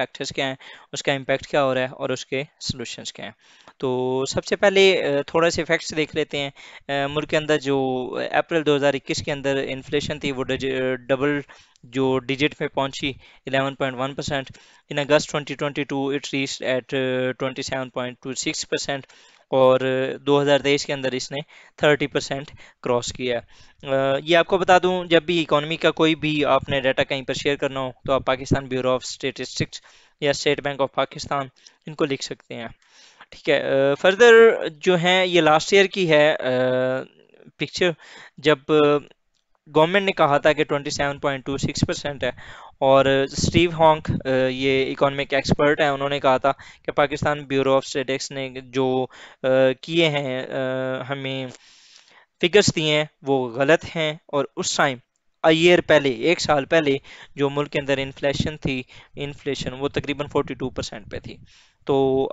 factors क्या हैं उसका इम्पैक्ट क्या हो रहा है और उसके सोल्यूशंस क्या हैं तो सबसे पहले थोड़ा से फैक्ट्स देख लेते हैं मुल्क के अंदर जो अप्रैल 2021 के अंदर इन्फ्लेशन थी वो डबल जो डिजिट में पहुंची 11.1 percent in August 2022 it reach at 27.26 percent और 2023 के अंदर इसने 30 परसेंट क्रॉस किया है ये आपको बता दूं जब भी इकोनॉमी का कोई भी आपने डाटा कहीं पर शेयर करना हो तो आप पाकिस्तान ब्यूरो ऑफ स्टेटिस्टिक्स या स्टेट बैंक ऑफ पाकिस्तान इनको लिख सकते हैं ठीक है फर्दर जो है ये लास्ट ईयर की है पिक्चर जब गवर्नमेंट ने कहा था कि 27.26 परसेंट है और स्टीव हॉन्क ये इकोनॉमिक एक्सपर्ट हैं उन्होंने कहा था कि पाकिस्तान ब्यूरो ऑफ स्टेटिक्स ने जो किए हैं हमें फिगर्स दिए हैं वो गलत हैं और उस टाइम अयर पहले एक साल पहले जो मुल्क के अंदर इन्फ्लेशन थी इन्फ्लेशन वो तकरीबन 42 परसेंट पे थी तो